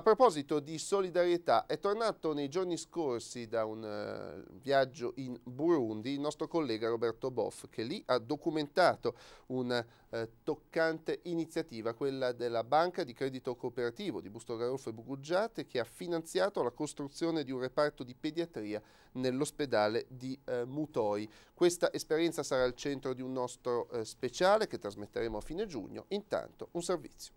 A proposito di solidarietà, è tornato nei giorni scorsi da un uh, viaggio in Burundi il nostro collega Roberto Boff, che lì ha documentato una uh, eh, toccante iniziativa, quella della Banca di Credito Cooperativo di Busto Garofo e Bugugiate, che ha finanziato la costruzione di un reparto di pediatria nell'ospedale di uh, Mutoi. Questa esperienza sarà al centro di un nostro speciale che trasmetteremo a fine giugno. Intanto un servizio.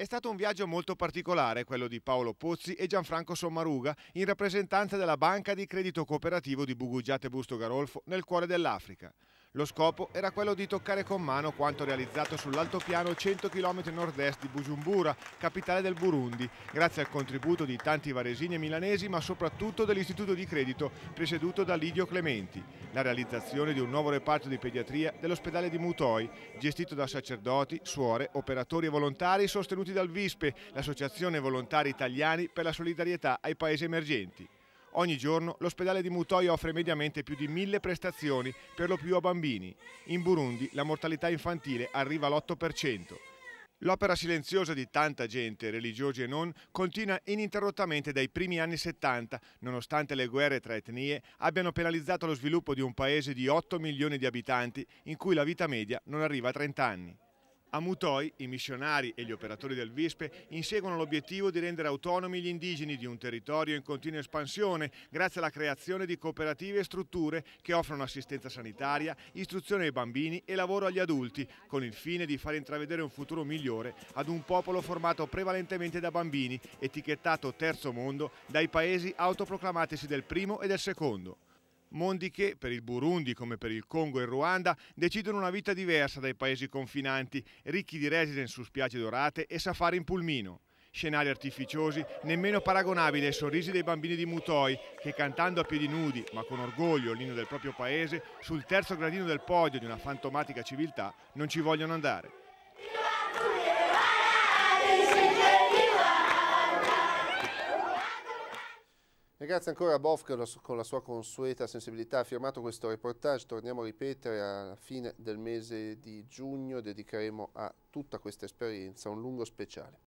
È stato un viaggio molto particolare quello di Paolo Pozzi e Gianfranco Sommaruga in rappresentanza della Banca di Credito Cooperativo di Bugugiate Busto Garolfo nel cuore dell'Africa. Lo scopo era quello di toccare con mano quanto realizzato sull'altopiano 100 km nord-est di Bujumbura, capitale del Burundi, grazie al contributo di tanti varesini e milanesi, ma soprattutto dell'istituto di credito presieduto da Lidio Clementi. La realizzazione di un nuovo reparto di pediatria dell'ospedale di Mutoi, gestito da sacerdoti, suore, operatori e volontari sostenuti dal VISPE, l'Associazione Volontari Italiani per la Solidarietà ai Paesi Emergenti. Ogni giorno l'ospedale di Mutoi offre mediamente più di mille prestazioni, per lo più a bambini. In Burundi la mortalità infantile arriva all'8%. L'opera silenziosa di tanta gente, religiosi e non, continua ininterrottamente dai primi anni 70, nonostante le guerre tra etnie abbiano penalizzato lo sviluppo di un paese di 8 milioni di abitanti in cui la vita media non arriva a 30 anni. A Mutoi, i missionari e gli operatori del Vispe inseguono l'obiettivo di rendere autonomi gli indigeni di un territorio in continua espansione grazie alla creazione di cooperative e strutture che offrono assistenza sanitaria, istruzione ai bambini e lavoro agli adulti, con il fine di far intravedere un futuro migliore ad un popolo formato prevalentemente da bambini, etichettato terzo mondo dai paesi autoproclamatisi del primo e del secondo. Mondi che, per il Burundi come per il Congo e il Ruanda, decidono una vita diversa dai paesi confinanti, ricchi di residence su spiagge dorate e safari in pulmino. Scenari artificiosi, nemmeno paragonabili ai sorrisi dei bambini di Mutoi che cantando a piedi nudi, ma con orgoglio l'inno del proprio paese, sul terzo gradino del podio di una fantomatica civiltà non ci vogliono andare. Grazie ancora a Boff che con la sua consueta sensibilità ha firmato questo reportage. Torniamo a ripetere, alla fine del mese di giugno dedicheremo a tutta questa esperienza un lungo speciale.